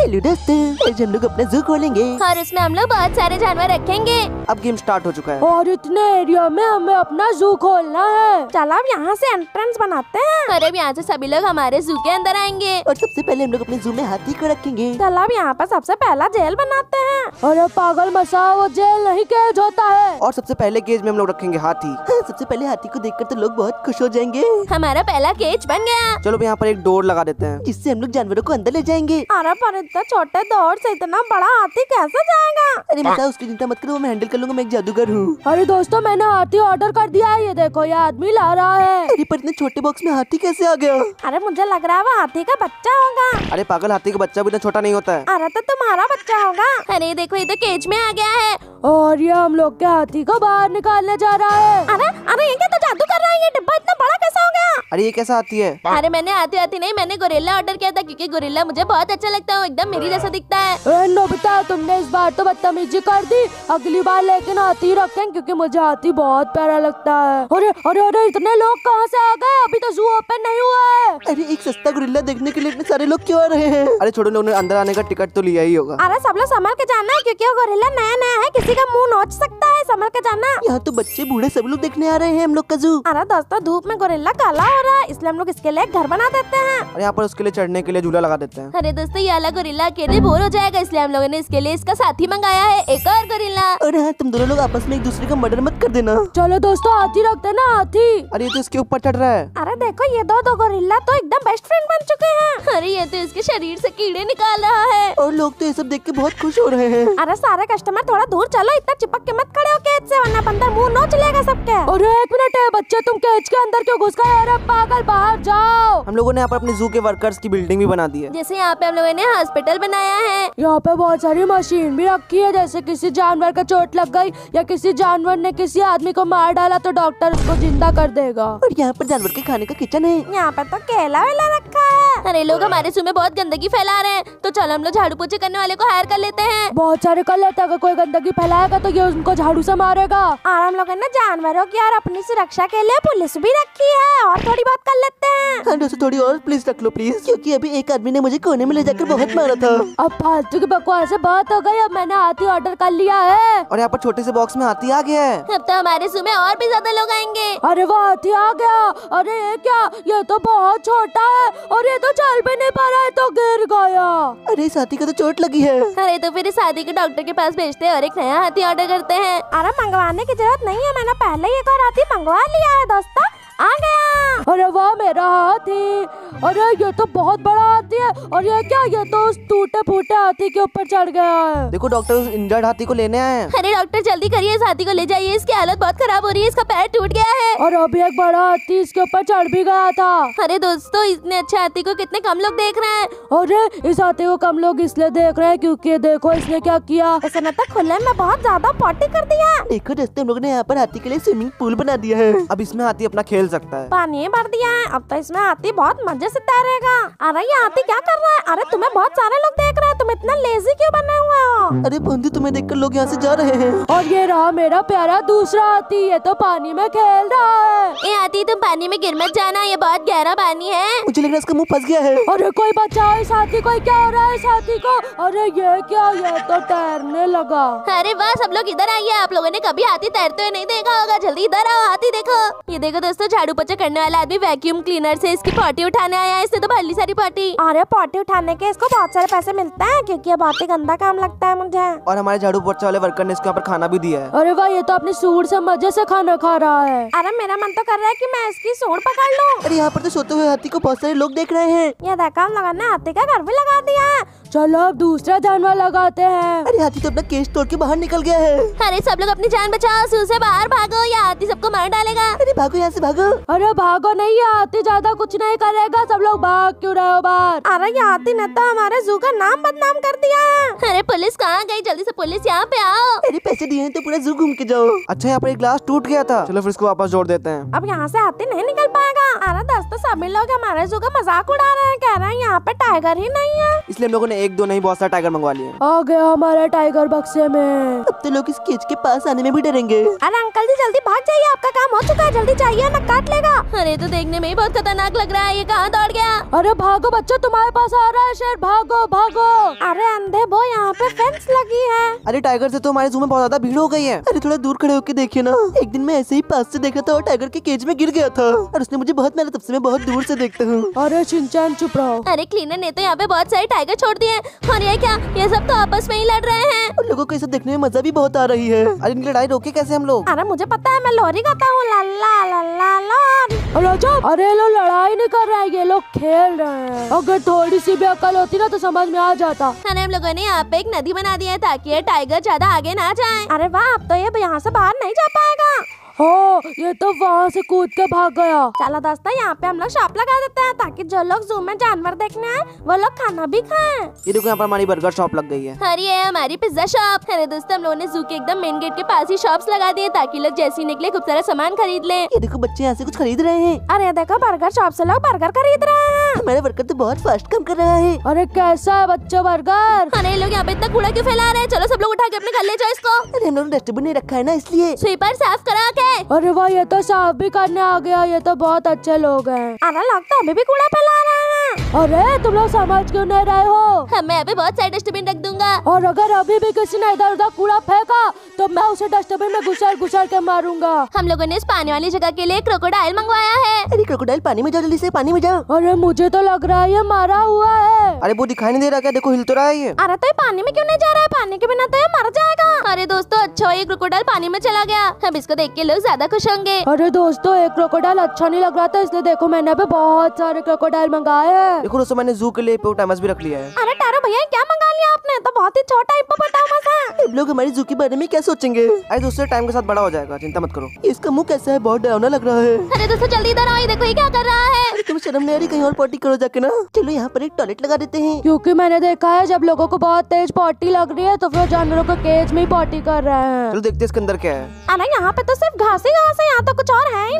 hello दोस्तों हम लोग अपना जू खोलेंगे और उसमें हम लोग बहुत सारे जानवर रखेंगे अब गेम स्टार्ट हो चुका है और इतने एरिया में हमें अपना जू खोलना है चलो अब यहाँ से एंट्रेंस बनाते हैं और अब यहाँ से सभी लोग हमारे जू के अंदर आएंगे और सबसे पहले हम लोग अपने जू में हाथी को रखेंगे चलो अब यहाँ पर सबसे पहला जेल बनाते हैं अरे पागल मसा वो जेल नहीं कैद होता है और सबसे पहले केज में हम लोग रखेंगे हाथी हाँ, सबसे पहले हाथी को देखकर तो लोग बहुत खुश हो जाएंगे हमारा पहला केज बन गया चलो यहाँ पर एक डोर लगा देते हैं जिससे हम लोग जानवरों को अंदर ले जाएंगे अरे इतना छोटा दौर से इतना बड़ा हाथी कैसे जाएगा अरे बेटा उसकी चिंता मत करो मैं हैंडल कर लूंगा मैं एक जादूगर हूँ अरे दोस्तों मैंने हाथी ऑर्डर कर दिया है ये देखो ये आदमी ला रहा है अरे पर इतने छोटे बॉक्स में हाथी कैसे आ गया अरे मुझे लग रहा है वो हाथी का बच्चा होगा अरे पागल हाथी का बच्चा भी इतना छोटा नहीं होता है अरे तो तुम्हारा बच्चा होगा अरे देखो ये तो केज में आ गया है और ये हम लोग के हाथी को बाहर निकालने जा रहा है अरे अरे ये क्या तो जादू कर रहा है ये डिब्बा इतना बड़ा कैसा हो गया अरे ये कैसा हाथी है अरे मैंने हाथी हाथी नहीं मैंने गोरिल्ला ऑर्डर किया था क्योंकि गोरेला मुझे बहुत अच्छा लगता है एकदम मेरी जैसा दिखता है नोबिता तुमने इस बार तो बदतमीजी कर दी अगली बार लेकिन हाथी रखें क्योंकि मुझे हाथी बहुत प्यारा लगता है अरे अरे अरे इतने लोग कहाँ से आ गए अभी तो जू ओपन नहीं हुआ है अरे एक सस्ता गुरिल्ला देखने के लिए इतने सारे लोग क्यों आ रहे हैं अरे छोटे लोग ने अंदर आने का टिकट तो लिया ही होगा अरे सब लोग संभल के जाना है क्यूँकी वो गुरिल्ला नया नया है किसी का मुँह नोच सकता है संभल के जाना यहाँ तो बच्चे बूढ़े सब लोग देखने आ रहे हैं हम लोग का जू अरे दोस्तों धूप में गोरिल्ला काला हो रहा है इसलिए हम लोग इसके लिए घर बना देते हैं यहाँ पर उसके लिए चढ़ने के लिए झूला लगा देते हैं अरे दोस्तों ये अलग गोरिल्ला के लिए बोर हो जाएगा इसलिए हम लोगों ने इसके लिए इसका साथी मंगाया है एक और गोरिल्ला अरे हाँ तुम दोनों लोग आपस में एक दूसरे का मर्डर मत कर देना चलो दोस्तों हाथी रखते ना हाथी अरे ये तो इसके ऊपर चढ़ रहा है अरे देखो ये दो दो गोरिल्ला तो एकदम बेस्ट फ्रेंड बन चुके हैं अरे ये तो इसके शरीर ऐसी कीड़े निकाल रहा है और लोग तो ये सब देख के बहुत खुश हो रहे हैं अरे सारे कस्टमर थोड़ा दूर चलो इतना चिपक के मत खड़े हो कैच ऐसी वरना बंदर मुँह नोच लेगा सबके और एक मिनट है बच्चे तुम कैच के अंदर क्यों घुस गए अरे पागल बाहर जाओ हम लोगों ने यहाँ पर अपने जू के वर्कर्स की बिल्डिंग भी बना दी है जैसे यहाँ पे हम लोगों ने हॉस्पिटल हॉस्पिटल बनाया है यहाँ पे बहुत सारी मशीन भी रखी है जैसे किसी जानवर का चोट लग गई या किसी जानवर ने किसी आदमी को मार डाला तो डॉक्टर उसको जिंदा कर देगा और यहाँ पर जानवर के खाने का किचन है यहाँ पर तो केला वेला रखा है अरे लोग हमारे सुबह बहुत गंदगी फैला रहे हैं तो चलो हम लोग झाड़ू पोछे करने वाले को हायर कर लेते हैं बहुत सारे कर लेते हैं अगर कोई गंदगी फैलाएगा तो ये उनको झाड़ू से मारेगा और हम लोग ना जानवरों की और अपनी सुरक्षा के लिए पुलिस भी रखी है और थोड़ी बात कर लेते हैं थोड़ी और प्लीज रख लो प्लीज क्यूँकी अभी एक आदमी ने मुझे कोने में ले जाकर बहुत मार रहा था अब फालतू की बकवास बहुत हो गई अब मैंने हाथी ऑर्डर कर लिया है और यहाँ पर छोटे से बॉक्स में हाथी आ गया है अब तो हमारे सुबह और भी ज्यादा लोग आएंगे अरे वो हाथी आ गया अरे ये क्या ये तो बहुत छोटा है और ये तो चल भी नहीं पा रहा है तो गिर गया अरे इस हाथी का तो चोट लगी है अरे तो फिर इस हाथी के डॉक्टर के पास भेजते है और एक नया हाथी ऑर्डर करते हैं अरे मंगवाने की जरूरत नहीं है मैंने पहले ही एक और हाथी मंगवा लिया है दोस्तों आ गया अरे वो मेरा हाथी अरे ये तो बहुत बड़ा हाथी है और ये क्या ये तो उस टूटे फूटे हाथी के ऊपर चढ़ गया है देखो डॉक्टर उस इंजर्ड हाथी को लेने आए हैं अरे डॉक्टर जल्दी करिए इस हाथी को ले जाइए इसकी हालत बहुत खराब हो रही है इसका पैर टूट गया है और अभी एक बड़ा हाथी इसके ऊपर चढ़ भी गया था अरे दोस्तों इतने अच्छे हाथी को कितने कम लोग देख रहे हैं अरे इस हाथी को कम लोग इसलिए देख रहे हैं क्यूँकी देखो इसने क्या किया सनता खुले में बहुत ज्यादा पॉटी कर दिया देखो दोस्तों हम लोग ने यहाँ पर हाथी के लिए स्विमिंग पूल बना दिया है अब इसमें हाथी अपना खेल सकता है पानी भर दिया है अब तो इसमें हाथी बहुत मजे मजे से तैरेगा अरे ये आती क्या कर रहा है अरे तुम्हें बहुत सारे लोग देख रहे हैं तुम इतना लेजी क्यों बने हुए हो अरे बंधु तुम्हें देखकर लोग यहाँ से जा रहे हैं और ये रहा मेरा प्यारा दूसरा हाथी ये तो पानी में खेल रहा है ये हाथी तुम पानी में गिर मत जाना ये बहुत गहरा पानी है मुझे लग रहा है इसका मुँह फंस गया है अरे कोई बचाओ इस हाथी को क्या हो रहा है इस हाथी को अरे ये क्या ये तो तैरने लगा अरे वाह सब लोग इधर आइए आप लोगों ने कभी हाथी तैरते हुए नहीं देखा होगा जल्दी इधर आओ हाथी देखो ये देखो दोस्तों झाड़ू पोछा करने वाला आदमी वैक्यूम क्लीनर से इसकी पॉटी उठाने आया इसने तो भली सारी पार्टी अरे पार्टी उठाने के इसको बहुत सारे पैसे मिलते हैं क्योंकि ये बहुत ही गंदा काम लगता है मुझे और हमारे झाड़ू पोछे वाले वर्कर ने इसके यहाँ पर खाना भी दिया है अरे वो ये तो अपने सूर से मजे से खाना खा रहा है अरे मेरा मन तो कर रहा है की मैं इसकी सूर पकड़ लू अरे यहाँ पर तो सोते हुए हाथी को बहुत सारे लोग देख रहे हैं ये देखा हम हाथी का घर भी लगा दिया है चलो अब दूसरा जानवर लगाते हैं अरे हाथी तो अपना केस तोड़ के बाहर निकल गया है अरे सब लोग अपनी जान बचाओ से बाहर भागो या हाथी सबको मार डालेगा अरे भागो यहाँ से भागो अरे भागो नहीं हाथी ज्यादा कुछ नहीं करेगा सब लोग भाग क्यों रहे हो बाहर अरे ये हाथी ने तो हमारे जू का नाम बदनाम कर दिया अरे पुलिस कहाँ गयी जल्दी ऐसी पुलिस यहाँ पे आओ अरे पैसे दिए तो पूरा जू घूम के जाओ अच्छा यहाँ पर एक ग्लास टूट गया था चलो फिर इसको वापस जोड़ देते हैं अब यहाँ ऐसी हाथी नहीं निकल पाएगा अरे दस तो सभी लोग हमारे जू का मजाक उड़ा रहे हैं कह रहे हैं यहाँ पे टाइगर ही नहीं है इसलिए हम लोगों ने एक दो नहीं बहुत सारे टाइगर मंगवा लिए आ गया हमारा टाइगर बक्से में अब तो लोग इस केज के पास आने में भी डरेंगे अरे अंकल जी जल्दी भाग जाइए आपका काम हो चुका है जल्दी जाइए ना काट लेगा अरे तो देखने में ही बहुत खतरनाक लग रहा है ये कहाँ दौड़ गया अरे भागो बच्चा तुम्हारे पास आ रहा है शेर भागो भागो अरे अंधे वो यहाँ पे फेंस लगी है अरे टाइगर से तो हमारे जू में बहुत ज्यादा भीड़ हो गई है अरे थोड़ा दूर खड़े होकर देखिए ना एक दिन मैं ऐसे ही पास से देखा था और टाइगर के केज में गिर गया था और उसने मुझे बहुत मेहनत तब से मैं बहुत दूर ऐसी देखता हूँ अरे चिंचान चुप रहो अरे क्लीनर ने तो यहाँ पे बहुत सारे टाइगर छोड़ दिए है और ये क्या ये सब तो आपस में ही लड़ रहे हैं और लोगों को सब देखने में मजा भी बहुत आ रही है अरे इनकी लड़ाई रोके कैसे हम लोग अरे मुझे पता है मैं लोरी गाता हूँ अरे लोग लड़ाई नहीं कर रहे ये लोग खेल रहे हैं अगर थोड़ी सी भी अकल होती ना तो समझ में आ जाता अरे हम लोगों ने यहाँ पे एक नदी बना दी है ताकि ये टाइगर ज्यादा आगे ना जाए अरे वाह अब तो ये यहाँ से बाहर नहीं जा पाएगा हाँ ये तो वहाँ से कूद के भाग गया चलो दोस्तों यहाँ पे हम लोग शॉप लगा देते हैं ताकि जो लोग जू में जानवर देखने आए वो लोग खाना भी खाएं ये देखो यहाँ पर हमारी बर्गर शॉप लग गई है अरे ये हमारी पिज्जा शॉप अरे दोस्तों हम लोगों ने जू के एकदम मेन गेट के पास ही शॉप लगा दिए ताकि लोग जैसे निकले खूब सारा सामान खरीद ले ये देखो बच्चे यहाँ से कुछ खरीद रहे हैं अरे देखो बर्गर शॉप ऐसी लोग बर्गर खरीद रहे हैं हमारे बर्गर तो बहुत फास्ट कम कर रहा है अरे कैसा है बच्चों बर्गर अरे लोग यहाँ पे इतना कूड़ा क्यों फैला रहे हैं चलो सब लोग उठा के अपने घर ले जाओ इसको अरे हम लोग डस्टबिन नहीं रखा है ना इसलिए स्वीपर साफ करा के अरे वाह ये तो साफ भी करने आ गया ये तो बहुत अच्छे लोग हैं अरे लगता तो है अभी भी कूड़ा फैला रहे हैं अरे तुम लोग समझ क्यों नहीं रहे हो हाँ, मैं अभी बहुत सारे डस्टबिन रख दूंगा और अगर अभी भी किसी ने इधर उधर कूड़ा फेंका तो मैं उसे डस्टबिन में घुसर घुसर के मारूंगा हम लोगों ने इस पानी वाली जगह के लिए क्रोकोडाइल मंगवाया है अरे क्रोकोडाइल पानी में जाओ जल्दी से पानी में जाओ अरे मुझे तो लग रहा है ये मारा हुआ है अरे वो दिखाई नहीं दे रहा क्या देखो हिल तो रहा है ये अरे तो पानी में क्यों नहीं जा रहा है पानी के बिना तो मर जाएगा अरे दोस्तों अच्छा एक क्रोकोडाइल पानी में चला गया अब इसको देख के लोग ज्यादा खुश होंगे अरे दोस्तों एक क्रोकोडाइल अच्छा नहीं लग रहा था इसलिए देखो मैंने अभी बहुत सारे क्रोकोडाइल मंगाए हैं देखो दोस्तों मैंने जू के लिए भी रख लिया है अरे टारो भैया क्या मंगा लिया आपने तो बहुत ही छोटा सब लोग हमारी जू के बारे में क्या सोचेंगे अरे दोस्तों टाइम के साथ बड़ा हो जाएगा चिंता मत करो इसका मुँह कैसा है बहुत डरावना लग रहा है अरे दोस्तों जल्दी इधर आओ देखो ये क्या कर रहा है तुम शर्म नहीं आ रही कहीं और पॉटी करो जाके ना चलो यहाँ पर एक टॉयलेट लगा देते हैं क्योंकि मैंने देखा है जब लोगों को बहुत तेज पॉटी लग रही है तो फिर जानवरों को केज में ही पॉटी कर रहे हैं चलो देखते इसके अंदर क्या है अरे यहाँ पे तो सिर्फ घास ही घास है यहाँ तो कुछ और है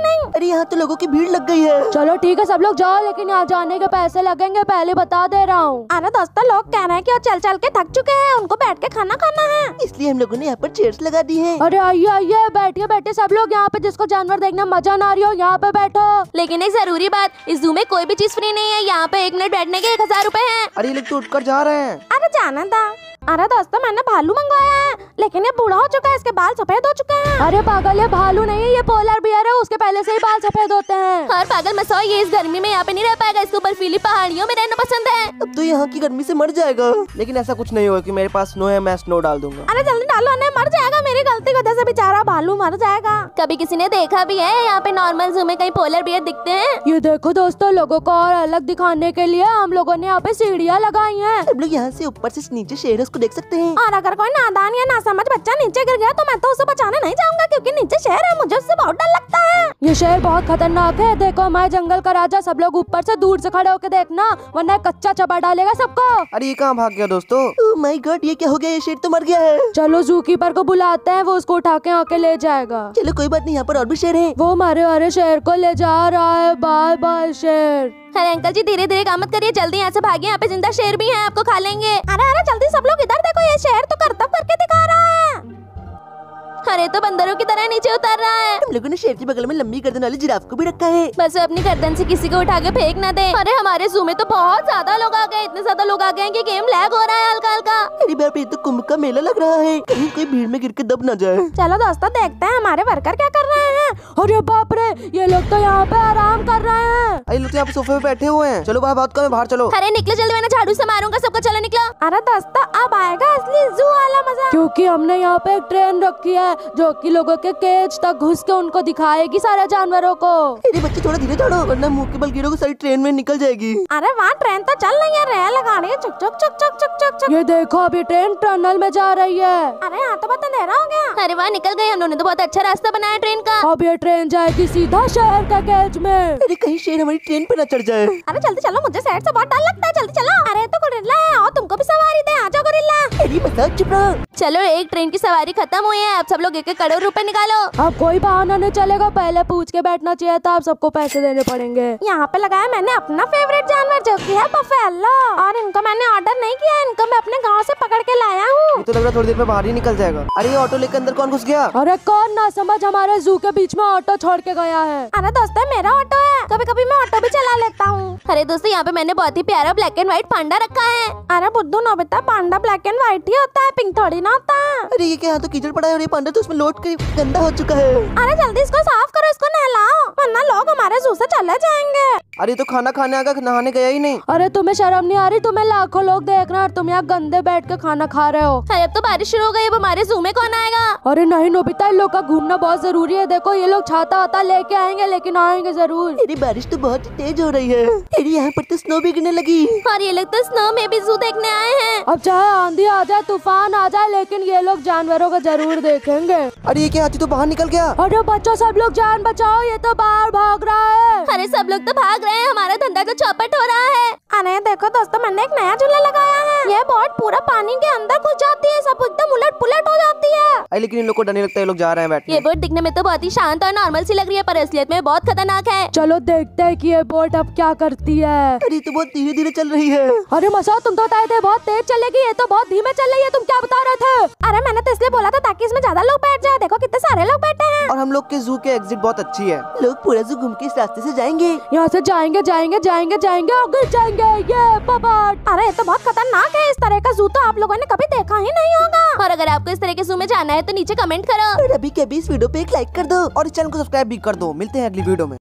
यहाँ तो लोगों की भीड़ लग गई है चलो ठीक है सब लोग जाओ लेकिन यहाँ जाने के पैसे लगेंगे पहले बता दे रहा हूँ आना दोस्तों लोग कह रहे हैं की चल चल के थक चुके हैं उनको बैठ के खाना खाना है इसलिए हम लोगों ने यहाँ पर चेयर्स लगा दी है अरे आइए आइए बैठिए बैठे सब लोग यहाँ पे जिसको जानवर देखना मजा ना रही हो यहाँ पे बैठो लेकिन एक जरूरी बात इस जू में कोई भी चीज फ्री नहीं है यहाँ पे एक मिनट बैठने के एक हजार रूपए है अरे लोग टूट जा रहे हैं अरे जाना था अरे दोस्तों मैंने भालू मंगवाया है लेकिन ये बूढ़ा हो चुका है इसके बाल सफेद हो चुके हैं अरे पागल ये भालू नहीं है ये पोलर बियर है उसके पहले से ही बाल सफेद होते हैं हर पागल सोई ये इस गर्मी में यहाँ पे नहीं रह पाएगा इसको बर्फीली पहाड़ियों में रहना पसंद है अब तो यहाँ की गर्मी से मर जाएगा लेकिन ऐसा कुछ नहीं होगा की मेरे पास स्नो है मैं स्नो डाल दूंगा अरे जल्दी डालो अरे मर जाएगा मेरी गलती वजह से बेचारा भालू मर जाएगा कभी किसी ने देखा भी है यहाँ पे नॉर्मल जू में कहीं पोलर बियर दिखते हैं ये देखो दोस्तों लोगो को और अलग दिखाने के लिए हम लोगो ने यहाँ पे सीढ़ियाँ लगाई है यहाँ से ऊपर से नीचे शेर उसको तो देख सकते हैं और अगर कोई नादान या समझ बच्चा नीचे गिर गया तो मैं तो उसे बचाने नहीं जाऊंगा क्योंकि नीचे शहर है मुझे उससे बहुत डर लगता है ये शहर बहुत खतरनाक है देखो हमारे जंगल का राजा सब लोग ऊपर से दूर से खड़े होकर देखना वरना कच्चा चबा डालेगा सबको अरे ये कहाँ भाग गया दोस्तों माय गॉड ये क्या हो गया ये शेर तो मर गया है चलो जू कीपर को बुलाते हैं वो उसको उठा के आके ले जाएगा चलो कोई बात नहीं यहाँ पर और भी शेर है वो मारे हरे शेर को ले जा रहा है बाय बाय शेर अरे अंकल जी धीरे धीरे काम मत करिए जल्दी यहाँ से भागे यहाँ पे जिंदा शेर भी है आपको खा लेंगे अरे अरे जल्दी सब लोग इधर देखो ये शेर तो करतब करके दिखा रहा है अरे तो बंदरों की तरह नीचे उतर रहा है तुम लोगों ने शेर के बगल में लंबी गर्दन वाली जिराफ को भी रखा है बस अपनी गर्दन से किसी को उठा के फेंक ना दे अरे हमारे जू में तो बहुत ज्यादा लोग आ गए इतने ज्यादा लोग आ गए कि गेम लैग हो रहा है हल्का हल्का मेरी बार तो कुंभ का मेला लग रहा है कहीं कोई भीड़ में गिर के दब न जाए चलो दोस्तों देखते हैं हमारे वर्कर क्या कर रहे हैं अरे बाप रे ये लोग तो यहाँ पे आराम कर रहे हैं कि आप सोफे पे बैठे हुए हैं चलो भाई बात करो बाहर चलो अरे निकले जल्दी मैंने झाड़ू से मारूंगा सबका चलो निकलो अरे दोस्तों अब आएगा असली जू वाला मजा क्योंकि हमने यहाँ पे एक ट्रेन रखी है जो की लोगो के केज तक घुस के उनको दिखाएगी सारे जानवरों को अरे बच्चे थोड़ा धीरे चढ़ो वरना मुँह के बल गिरोगे सारी ट्रेन में निकल जाएगी अरे वहाँ ट्रेन तो चल रही है रेल लगा रही है चुक चुक चुक चुक चुक चुक चुक ये देखो अभी ट्रेन टनल में जा रही है अरे यहाँ तो बहुत अंधेरा हो गया अरे वहाँ निकल गए हम लोगों ने तो बहुत अच्छा रास्ता बनाया ट्रेन का अब ये ट्रेन जाएगी सीधा शहर का कैच में अरे कहीं शेर हमारी ट्रेन पे ना चढ़ जाए अरे चलते चलो मुझे सैड से बहुत डर लगता है चलते चलो अरे तो गोरिल्ला है और तुमको भी सवारी दे आ जाओ गोरिल्ला मेरी चुप रहो चलो एक ट्रेन की सवारी खत्म हुई है आप सब लोग एक एक करोड़ रुपए निकालो अब कोई बहाना नहीं चलेगा पहले पूछ के बैठना चाहिए था आप सबको पैसे देने पड़ेंगे यहाँ पे लगाया मैंने अपना फेवरेट जानवर जो की है बफेलो और इनको मैंने ऑर्डर नहीं किया इनको मैं अपने गाँव ऐसी पकड़ के लाया हूँ तो लग रहा थोड़ी देर में बाहर ही निकल जाएगा अरे ऑटो लेकर अंदर कौन घुस गया अरे कौन ना समझ हमारे जू के बीच में ऑटो छोड़ के गया है अरे दोस्तों मेरा ऑटो है कभी कभी मैं ऑटो भी चला लेता हूँ अरे दोस्तों यहाँ पे मैंने बहुत ही प्यारा ब्लैक एंड व्हाइट पांडा रखा है अरे बुद्धू Nobita panda black and white ही होता है पिंक थोड़ी ना होता अरे ये क्या तो कीचड़ पड़ा है ये पांडा तो उसमें लोट के गंदा हो चुका है अरे जल्दी इसको साफ करो इसको नहलाओ वरना लोग हमारे जू से चले जाएंगे अरे तो खाना खाने आगे नहाने गया ही नहीं अरे तुम्हें शर्म नहीं आ रही तुम्हें लाखों लोग देख रहे हैं तुम यहाँ गंदे बैठ के खाना खा रहे हो अरे अब तो बारिश शुरू हो गई अब हमारे जू में कौन आएगा अरे नहीं नोबिता इन लोग का घूमना बहुत जरूरी है देखो ये लोग छाता आता लेके आएंगे लेकिन आएंगे जरूर तेरी बारिश तो बहुत तेज हो रही है तेरी यहाँ पर तो स्नो भी गिरने लगी और ये लोग तो स्नो में भी जू देखने आए हैं अब चाहे आंधी आ जाए तूफान आ जाए लेकिन ये लोग जानवरों को जरूर देखेंगे अरे ये क्या हाथी तो बाहर निकल गया अरे बच्चों सब लोग जान बचाओ ये तो बाहर भाग रहा है अरे सब लोग तो भाग रहे हैं हमारा धंधा तो चौपट हो रहा है अरे देखो दोस्तों मैंने एक नया झूला लगाया है ये बोट पूरा पानी के अंदर घुस जाती है सब एकदम उलट पुलट हो जाती है अरे लेकिन इन लोग को डर नहीं लगता है लोग जा रहे हैं बैठने ये बोट दिखने में तो बहुत ही शांत और नॉर्मल सी लग रही है पर असलियत में बहुत खतरनाक है चलो देखते हैं कि ये बोट अब क्या करती है अरे तो बहुत धीरे धीरे चल रही है अरे मसा तुम तो बताए थे बहुत तेज चलेगी ये तो बहुत धीमे चल रही है तुम क्या बता रहे थे अरे मैंने तो इसलिए बोला था ताकि इसमें ज्यादा लोग बैठ जाए देखो कितने सारे लोग बैठ लोग के जू के एग्जिट बहुत अच्छी है लोग पूरा जू घूम के इस रास्ते से जाएंगे यहाँ से जाएंगे जाएंगे जाएंगे जाएंगे और गिर जाएंगे ये अरे ये तो बहुत खतरनाक है इस तरह का जू तो आप लोगों ने कभी देखा ही नहीं होगा और अगर आपको इस तरह के जू में जाना है तो नीचे कमेंट करो अभी के भी इस वीडियो पे एक लाइक कर दो और चैनल को सब्सक्राइब भी कर दो मिलते हैं अगली वीडियो में